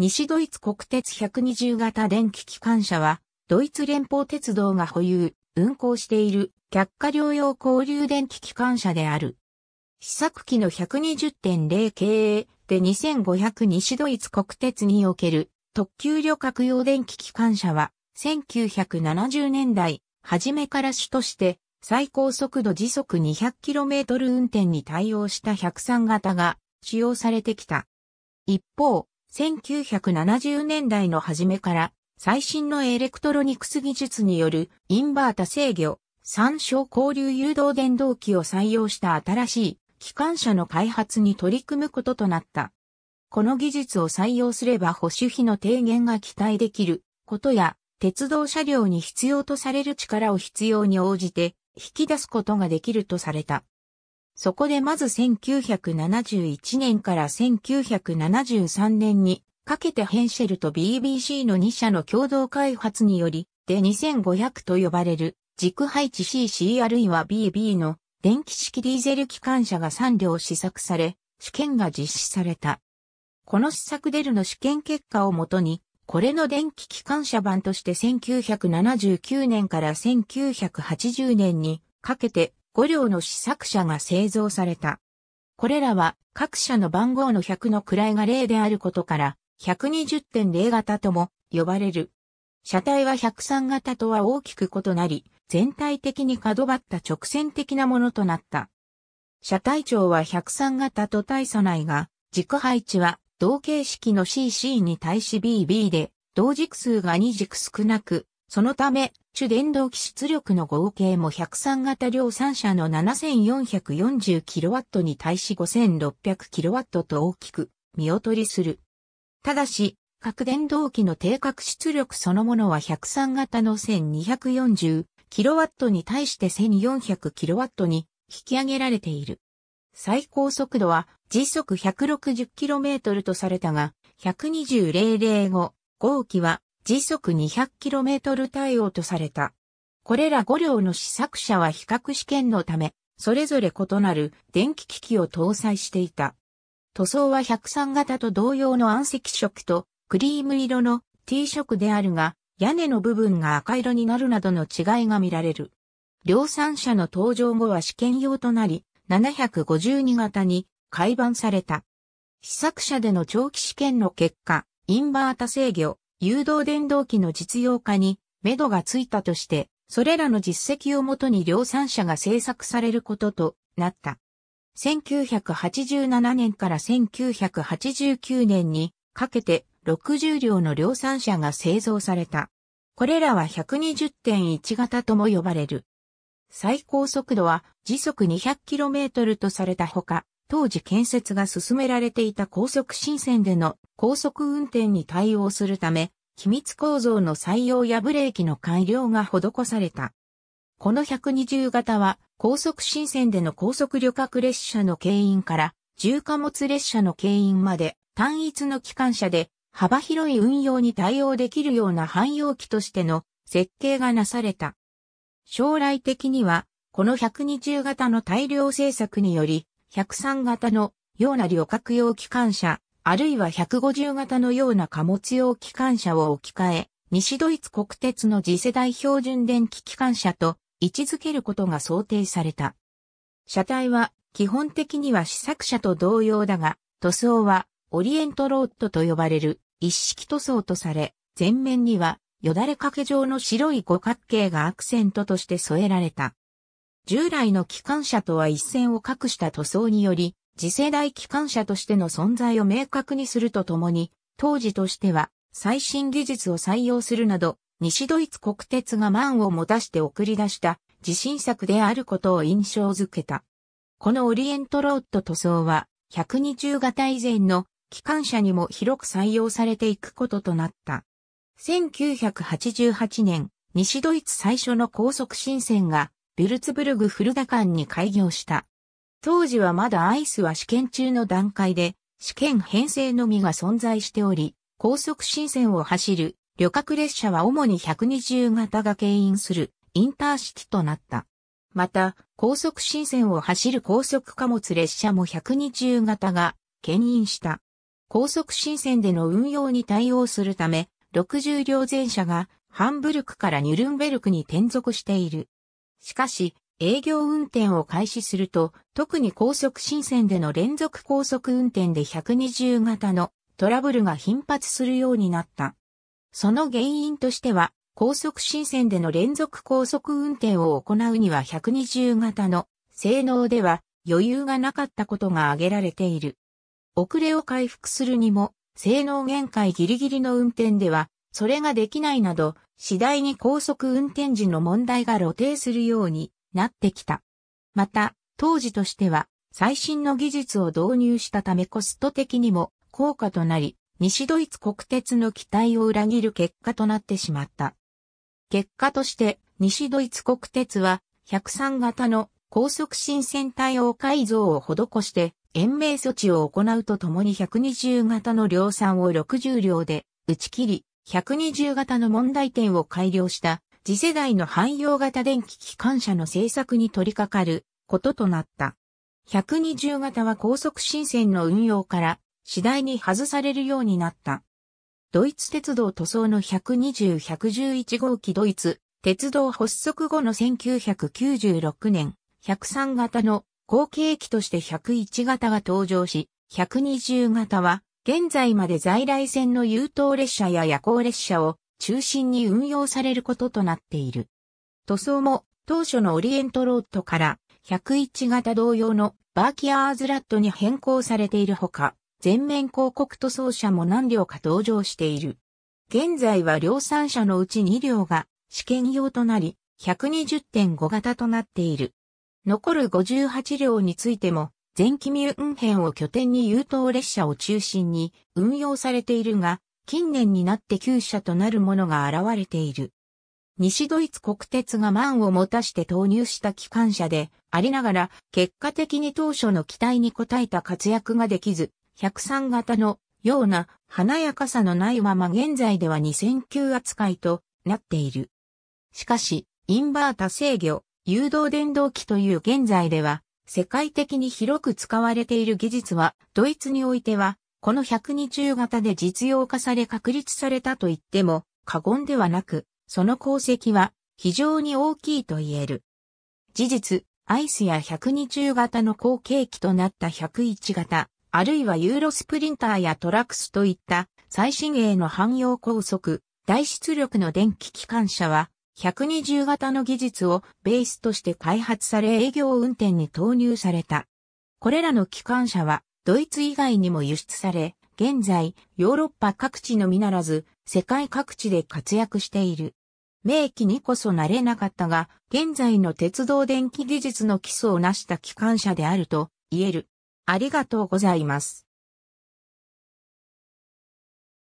西ドイツ国鉄120型電気機関車は、ドイツ連邦鉄道が保有、運行している、客家療用交流電気機関車である。試作機の120.0経営で2500西ドイツ国鉄における特急旅客用電気機関車は1970年代初めから主として最高速度時速 200km 運転に対応した103型が使用されてきた。一方、1970年代の初めから最新のエレクトロニクス技術によるインバータ制御、三小交流誘導電動機を採用した新しい機関車の開発に取り組むこととなった。この技術を採用すれば保守費の低減が期待できることや、鉄道車両に必要とされる力を必要に応じて引き出すことができるとされた。そこでまず1971年から1973年にかけてヘンシェルと BBC の2社の共同開発により、で2500と呼ばれる軸配置 CC あるいは BB の電気式ディーゼル機関車が3両試作され、試験が実施された。この試作デルの試験結果をもとに、これの電気機関車版として1979年から1980年にかけて5両の試作車が製造された。これらは各社の番号の100の位が0であることから120.0型とも呼ばれる。車体は103型とは大きく異なり、全体的に角張った直線的なものとなった。車体長は103型と大差ないが、軸配置は同形式の CC に対し BB で、同軸数が2軸少なく、そのため、主電動機出力の合計も103型量産車の 7440kW に対し 5600kW と大きく見劣りする。ただし、各電動機の定格出力そのものは103型の 1240kW に対して 1400kW に引き上げられている。最高速度は時速 160km とされたが、120.005、号機は時速 200km 対応とされた。これら5両の試作車は比較試験のため、それぞれ異なる電気機器を搭載していた。塗装は103型と同様の暗赤色とクリーム色の T 色であるが、屋根の部分が赤色になるなどの違いが見られる。量産車の登場後は試験用となり、752型に改版された。試作車での長期試験の結果、インバータ制御、誘導電動機の実用化に、目処がついたとして、それらの実績をもとに量産車が製作されることとなった。1987年から1989年にかけて60両の量産車が製造された。これらは120.1型とも呼ばれる。最高速度は時速 200km とされたほか、当時建設が進められていた高速新線での高速運転に対応するため、機密構造の採用やブレーキの改良が施された。この120型は高速新線での高速旅客列車の牽引から重貨物列車の牽引まで単一の機関車で幅広い運用に対応できるような汎用機としての設計がなされた。将来的にはこの120型の大量製作により103型のような旅客用機関車、あるいは150型のような貨物用機関車を置き換え、西ドイツ国鉄の次世代標準電気機関車と位置づけることが想定された。車体は基本的には試作車と同様だが、塗装はオリエントロードと呼ばれる一式塗装とされ、前面にはよだれかけ状の白い五角形がアクセントとして添えられた。従来の機関車とは一線を画した塗装により、次世代機関車としての存在を明確にするとともに、当時としては最新技術を採用するなど、西ドイツ国鉄が満を持たして送り出した自信作であることを印象づけた。このオリエントロード塗装は120型以前の機関車にも広く採用されていくこととなった。1988年、西ドイツ最初の高速新線がビルツブルグフルダ間に開業した。当時はまだアイスは試験中の段階で、試験編成のみが存在しており、高速新線を走る旅客列車は主に120型が牽引するインターシティとなった。また、高速新線を走る高速貨物列車も120型が牽引した。高速新線での運用に対応するため、60両全車がハンブルクからニュルンベルクに転属している。しかし、営業運転を開始すると、特に高速新線での連続高速運転で120型のトラブルが頻発するようになった。その原因としては、高速新線での連続高速運転を行うには120型の性能では余裕がなかったことが挙げられている。遅れを回復するにも、性能限界ギリギリの運転ではそれができないなど、次第に高速運転時の問題が露呈するようになってきた。また、当時としては、最新の技術を導入したためコスト的にも高価となり、西ドイツ国鉄の期待を裏切る結果となってしまった。結果として、西ドイツ国鉄は、103型の高速新線対応改造を施して、延命措置を行うとともに120型の量産を60両で打ち切り、120型の問題点を改良した次世代の汎用型電気機関車の製作に取り掛かることとなった。120型は高速新線の運用から次第に外されるようになった。ドイツ鉄道塗装の120-111号機ドイツ鉄道発足後の1996年103型の後継機として101型が登場し、120型は現在まで在来線の優等列車や夜行列車を中心に運用されることとなっている。塗装も当初のオリエントロードから101型同様のバーキアーズラッドに変更されているほか、全面広告塗装車も何両か登場している。現在は量産車のうち2両が試験用となり、120.5型となっている。残る58両についても、前期ミュンヘンを拠点に優等列車を中心に運用されているが、近年になって9社となるものが現れている。西ドイツ国鉄が満を持たして投入した機関車でありながら、結果的に当初の期待に応えた活躍ができず、103型のような華やかさのないまま現在では2009扱いとなっている。しかし、インバータ制御、誘導電動機という現在では世界的に広く使われている技術は、ドイツにおいては、この120型で実用化され確立されたと言っても過言ではなく、その功績は非常に大きいと言える。事実、アイスや120型の後継機となった101型、あるいはユーロスプリンターやトラクスといった最新鋭の汎用高速、大出力の電気機関車は、120型の技術をベースとして開発され営業運転に投入された。これらの機関車はドイツ以外にも輸出され、現在ヨーロッパ各地のみならず世界各地で活躍している。名機にこそなれなかったが、現在の鉄道電気技術の基礎を成した機関車であると言える。ありがとうございます。